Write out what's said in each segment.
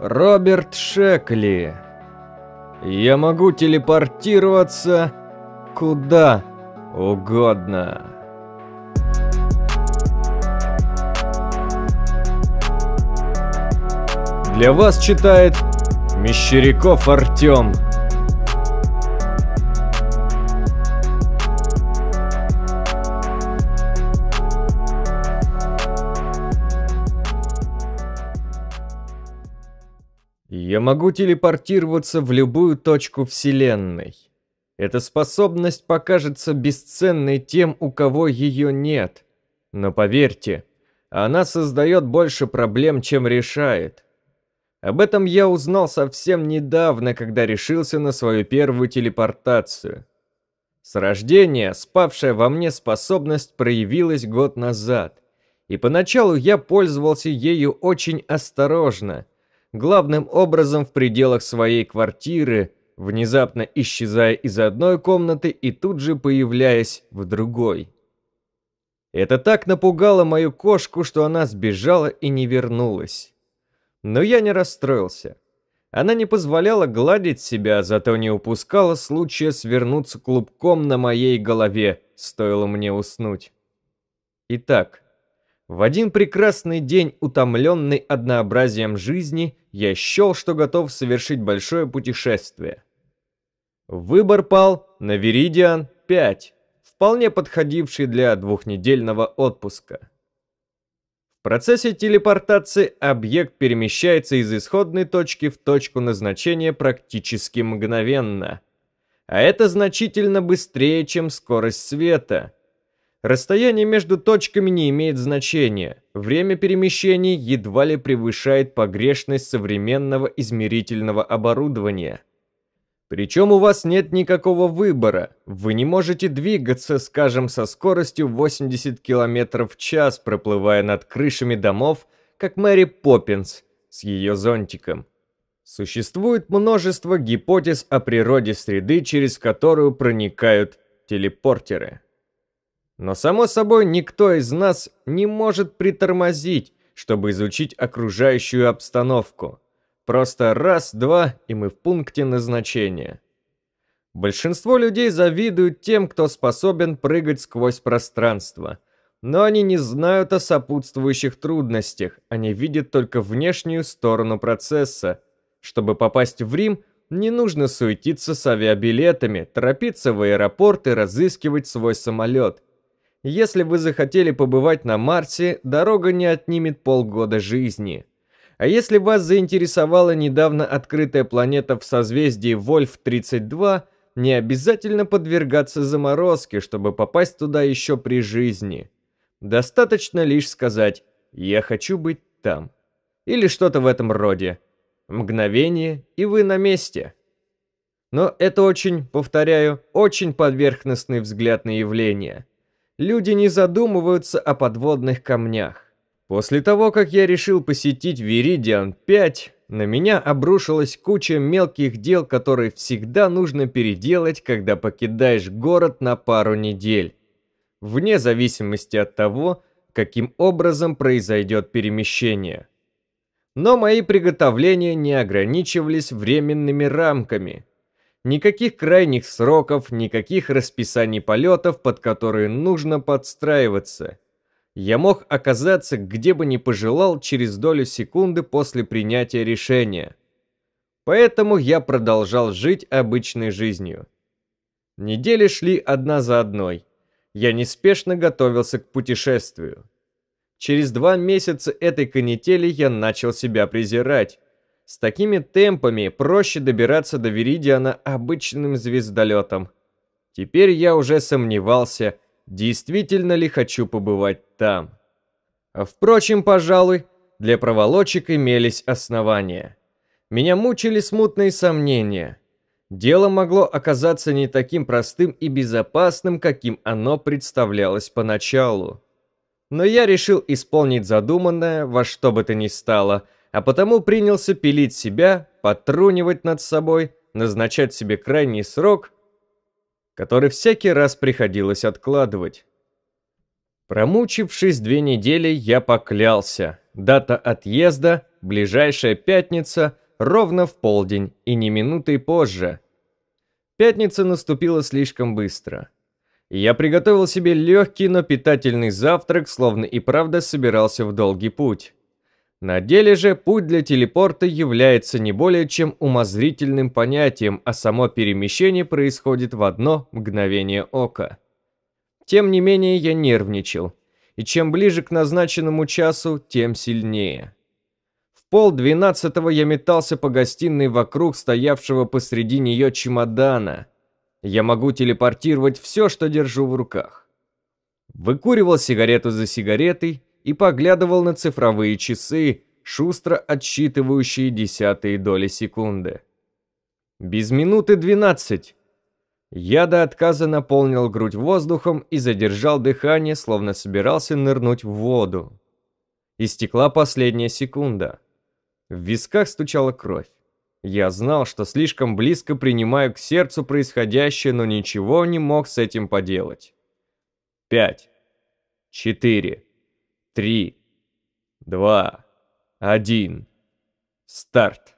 Роберт Шекли. Я могу телепортироваться куда угодно. Для вас читает Мещеряков Артём. Я могу телепортироваться в любую точку Вселенной. Эта способность покажется бесценной тем, у кого ее нет. Но поверьте, она создает больше проблем, чем решает. Об этом я узнал совсем недавно, когда решился на свою первую телепортацию. С рождения спавшая во мне способность проявилась год назад, и поначалу я пользовался ею очень осторожно, главным образом в пределах своей квартиры, внезапно исчезая из одной комнаты и тут же появляясь в другой. Это так напугало мою кошку, что она сбежала и не вернулась. Но я не расстроился. Она не позволяла гладить себя, зато не упускала случая свернуться клубком на моей голове, стоило мне уснуть. Итак, в один прекрасный день, утомленный однообразием жизни, я счел, что готов совершить большое путешествие. Выбор пал на Веридиан 5, вполне подходивший для двухнедельного отпуска. В процессе телепортации объект перемещается из исходной точки в точку назначения практически мгновенно. А это значительно быстрее, чем скорость света – Расстояние между точками не имеет значения. Время перемещений едва ли превышает погрешность современного измерительного оборудования. Причем у вас нет никакого выбора. Вы не можете двигаться, скажем, со скоростью 80 км в час, проплывая над крышами домов, как Мэри Поппинс с ее зонтиком. Существует множество гипотез о природе среды, через которую проникают телепортеры. Но, само собой, никто из нас не может притормозить, чтобы изучить окружающую обстановку. Просто раз-два, и мы в пункте назначения. Большинство людей завидуют тем, кто способен прыгать сквозь пространство. Но они не знают о сопутствующих трудностях, они видят только внешнюю сторону процесса. Чтобы попасть в Рим, не нужно суетиться с авиабилетами, торопиться в аэропорт и разыскивать свой самолет – если вы захотели побывать на Марсе, дорога не отнимет полгода жизни. А если вас заинтересовала недавно открытая планета в созвездии Вольф-32, не обязательно подвергаться заморозке, чтобы попасть туда еще при жизни. Достаточно лишь сказать «я хочу быть там» или что-то в этом роде. Мгновение, и вы на месте. Но это очень, повторяю, очень поверхностный взгляд на явление – люди не задумываются о подводных камнях. После того, как я решил посетить Виридиан 5, на меня обрушилась куча мелких дел, которые всегда нужно переделать, когда покидаешь город на пару недель. Вне зависимости от того, каким образом произойдет перемещение. Но мои приготовления не ограничивались временными рамками. Никаких крайних сроков, никаких расписаний полетов, под которые нужно подстраиваться. Я мог оказаться где бы ни пожелал через долю секунды после принятия решения. Поэтому я продолжал жить обычной жизнью. Недели шли одна за одной. Я неспешно готовился к путешествию. Через два месяца этой канители я начал себя презирать. С такими темпами проще добираться до Веридиана обычным звездолетом. Теперь я уже сомневался, действительно ли хочу побывать там. Впрочем, пожалуй, для проволочек имелись основания. Меня мучили смутные сомнения. Дело могло оказаться не таким простым и безопасным, каким оно представлялось поначалу. Но я решил исполнить задуманное во что бы то ни стало – а потому принялся пилить себя, потрунивать над собой, назначать себе крайний срок, который всякий раз приходилось откладывать. Промучившись две недели, я поклялся. Дата отъезда – ближайшая пятница, ровно в полдень и не минутой позже. Пятница наступила слишком быстро. Я приготовил себе легкий, но питательный завтрак, словно и правда собирался в долгий путь. На деле же путь для телепорта является не более чем умозрительным понятием, а само перемещение происходит в одно мгновение ока. Тем не менее я нервничал, и чем ближе к назначенному часу, тем сильнее. В пол двенадцатого я метался по гостиной вокруг стоявшего посреди нее чемодана. Я могу телепортировать все, что держу в руках. Выкуривал сигарету за сигаретой, и поглядывал на цифровые часы, шустро отсчитывающие десятые доли секунды. Без минуты двенадцать. Я до отказа наполнил грудь воздухом и задержал дыхание, словно собирался нырнуть в воду. Истекла последняя секунда. В висках стучала кровь. Я знал, что слишком близко принимаю к сердцу происходящее, но ничего не мог с этим поделать. Пять. Четыре три, два, один. Старт.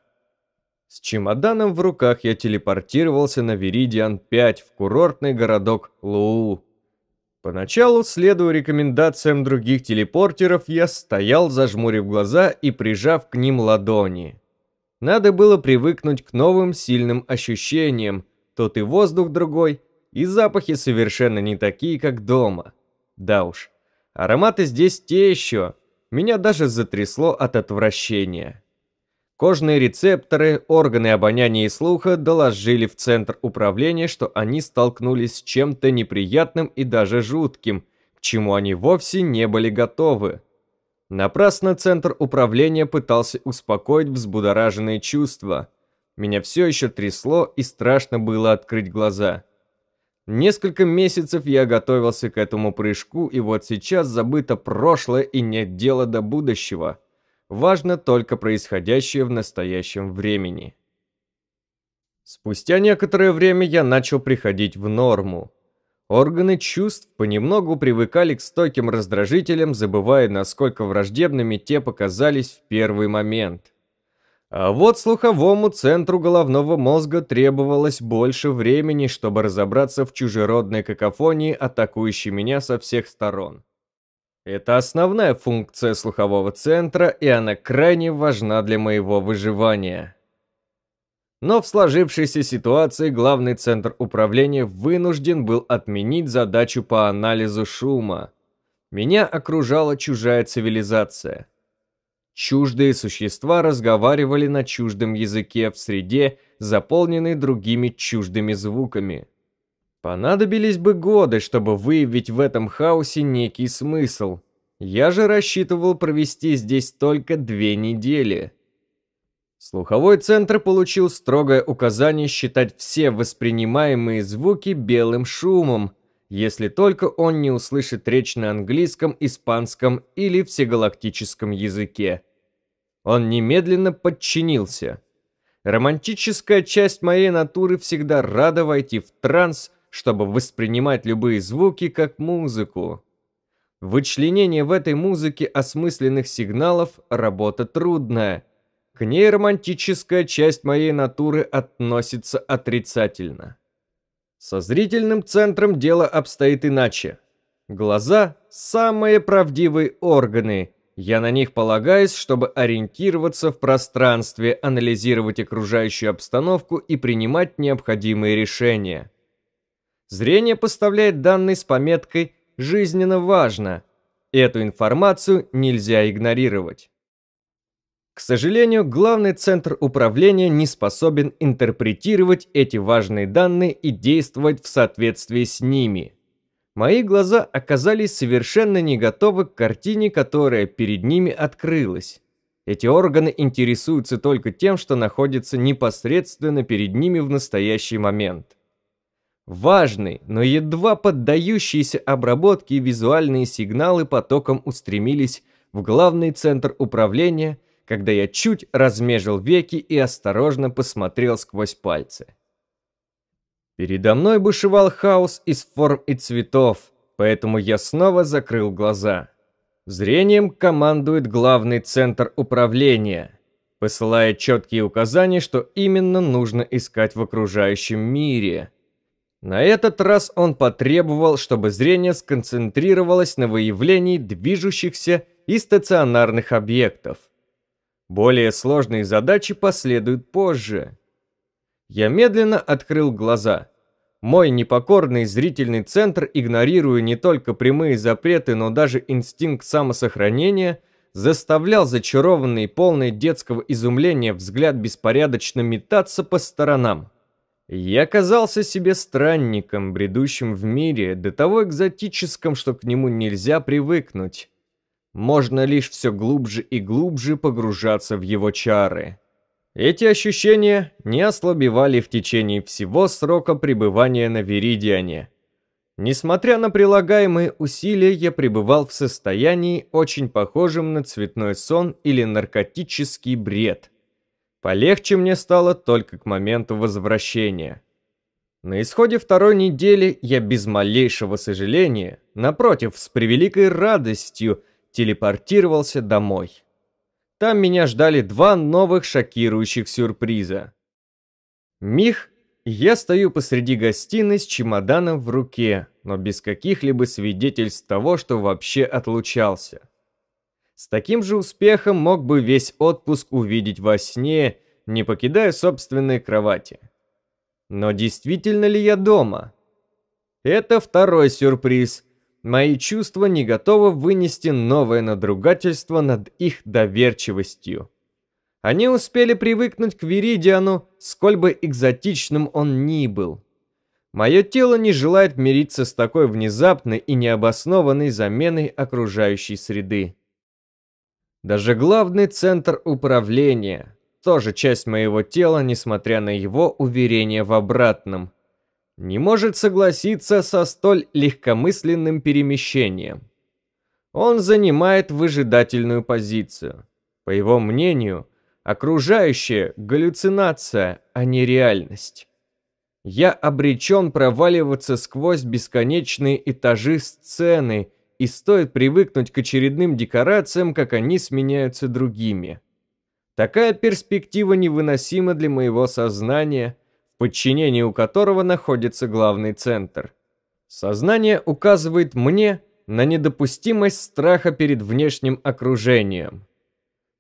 С чемоданом в руках я телепортировался на Веридиан-5 в курортный городок Луу. Поначалу, следуя рекомендациям других телепортеров, я стоял, зажмурив глаза и прижав к ним ладони. Надо было привыкнуть к новым сильным ощущениям, тот и воздух другой, и запахи совершенно не такие, как дома. Да уж, Ароматы здесь те еще. Меня даже затрясло от отвращения. Кожные рецепторы, органы обоняния и слуха доложили в центр управления, что они столкнулись с чем-то неприятным и даже жутким, к чему они вовсе не были готовы. Напрасно центр управления пытался успокоить взбудораженные чувства. Меня все еще трясло и страшно было открыть глаза. Несколько месяцев я готовился к этому прыжку, и вот сейчас забыто прошлое и нет дела до будущего. Важно только происходящее в настоящем времени. Спустя некоторое время я начал приходить в норму. Органы чувств понемногу привыкали к стойким раздражителям, забывая, насколько враждебными те показались в первый момент. А вот слуховому центру головного мозга требовалось больше времени, чтобы разобраться в чужеродной какофонии, атакующей меня со всех сторон. Это основная функция слухового центра, и она крайне важна для моего выживания. Но в сложившейся ситуации главный центр управления вынужден был отменить задачу по анализу шума. Меня окружала чужая цивилизация – Чуждые существа разговаривали на чуждом языке в среде, заполненной другими чуждыми звуками. Понадобились бы годы, чтобы выявить в этом хаосе некий смысл. Я же рассчитывал провести здесь только две недели. Слуховой центр получил строгое указание считать все воспринимаемые звуки белым шумом – если только он не услышит речь на английском, испанском или всегалактическом языке. Он немедленно подчинился. Романтическая часть моей натуры всегда рада войти в транс, чтобы воспринимать любые звуки как музыку. Вычленение в этой музыке осмысленных сигналов – работа трудная. К ней романтическая часть моей натуры относится отрицательно. Со зрительным центром дело обстоит иначе. Глаза – самые правдивые органы. Я на них полагаюсь, чтобы ориентироваться в пространстве, анализировать окружающую обстановку и принимать необходимые решения. Зрение поставляет данные с пометкой «жизненно важно». Эту информацию нельзя игнорировать. К сожалению, главный центр управления не способен интерпретировать эти важные данные и действовать в соответствии с ними. Мои глаза оказались совершенно не готовы к картине, которая перед ними открылась. Эти органы интересуются только тем, что находится непосредственно перед ними в настоящий момент. Важные, но едва поддающиеся обработке визуальные сигналы потоком устремились в главный центр управления – когда я чуть размежил веки и осторожно посмотрел сквозь пальцы. Передо мной бушевал хаос из форм и цветов, поэтому я снова закрыл глаза. Зрением командует главный центр управления, посылая четкие указания, что именно нужно искать в окружающем мире. На этот раз он потребовал, чтобы зрение сконцентрировалось на выявлении движущихся и стационарных объектов – более сложные задачи последуют позже. Я медленно открыл глаза. Мой непокорный зрительный центр, игнорируя не только прямые запреты, но даже инстинкт самосохранения, заставлял зачарованный, полный детского изумления взгляд беспорядочно метаться по сторонам. Я казался себе странником, бредущим в мире, до того экзотическом, что к нему нельзя привыкнуть можно лишь все глубже и глубже погружаться в его чары. Эти ощущения не ослабевали в течение всего срока пребывания на Веридиане. Несмотря на прилагаемые усилия, я пребывал в состоянии, очень похожем на цветной сон или наркотический бред. Полегче мне стало только к моменту возвращения. На исходе второй недели я без малейшего сожаления, напротив, с превеликой радостью – телепортировался домой. Там меня ждали два новых шокирующих сюрприза. Мих, я стою посреди гостиной с чемоданом в руке, но без каких-либо свидетельств того, что вообще отлучался. С таким же успехом мог бы весь отпуск увидеть во сне, не покидая собственной кровати. Но действительно ли я дома? Это второй сюрприз – Мои чувства не готовы вынести новое надругательство над их доверчивостью. Они успели привыкнуть к Веридиану, сколь бы экзотичным он ни был. Мое тело не желает мириться с такой внезапной и необоснованной заменой окружающей среды. Даже главный центр управления – тоже часть моего тела, несмотря на его уверение в обратном – не может согласиться со столь легкомысленным перемещением. Он занимает выжидательную позицию. По его мнению, окружающее – галлюцинация, а не реальность. Я обречен проваливаться сквозь бесконечные этажи сцены, и стоит привыкнуть к очередным декорациям, как они сменяются другими. Такая перспектива невыносима для моего сознания – подчинении у которого находится главный центр. Сознание указывает мне на недопустимость страха перед внешним окружением.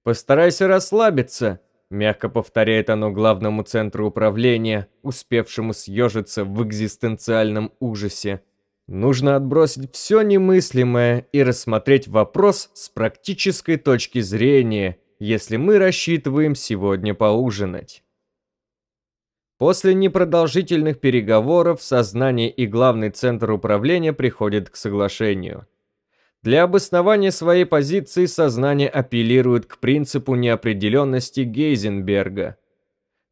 «Постарайся расслабиться», – мягко повторяет оно главному центру управления, успевшему съежиться в экзистенциальном ужасе. Нужно отбросить все немыслимое и рассмотреть вопрос с практической точки зрения, если мы рассчитываем сегодня поужинать. После непродолжительных переговоров сознание и главный центр управления приходят к соглашению. Для обоснования своей позиции сознание апеллирует к принципу неопределенности Гейзенберга.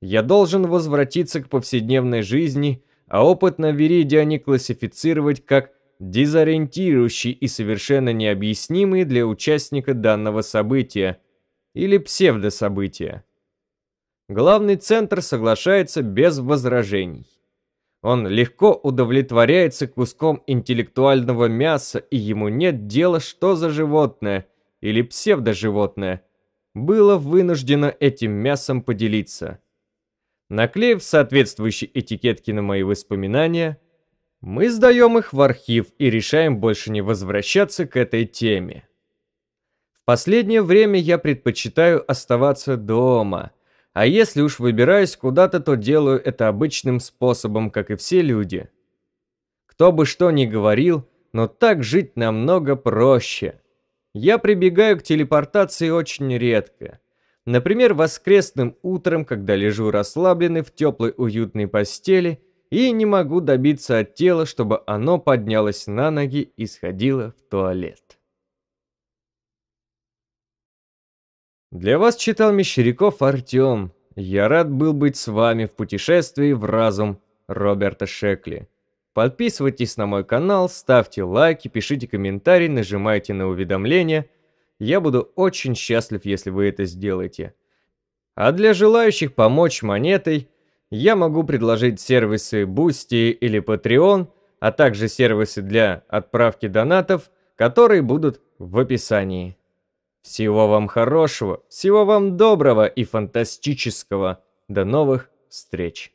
«Я должен возвратиться к повседневной жизни», а опыт на Виридиане классифицировать как дезориентирующий и совершенно необъяснимый для участника данного события или псевдособытия главный центр соглашается без возражений. Он легко удовлетворяется куском интеллектуального мяса, и ему нет дела, что за животное или псевдоживотное было вынуждено этим мясом поделиться. Наклеив соответствующие этикетки на мои воспоминания, мы сдаем их в архив и решаем больше не возвращаться к этой теме. В последнее время я предпочитаю оставаться дома – а если уж выбираюсь куда-то, то делаю это обычным способом, как и все люди. Кто бы что ни говорил, но так жить намного проще. Я прибегаю к телепортации очень редко. Например, воскресным утром, когда лежу расслабленный в теплой уютной постели и не могу добиться от тела, чтобы оно поднялось на ноги и сходило в туалет. Для вас читал Мещеряков Артем. Я рад был быть с вами в путешествии в разум Роберта Шекли. Подписывайтесь на мой канал, ставьте лайки, пишите комментарии, нажимайте на уведомления. Я буду очень счастлив, если вы это сделаете. А для желающих помочь монетой, я могу предложить сервисы Boosty или Patreon, а также сервисы для отправки донатов, которые будут в описании. Всего вам хорошего, всего вам доброго и фантастического. До новых встреч!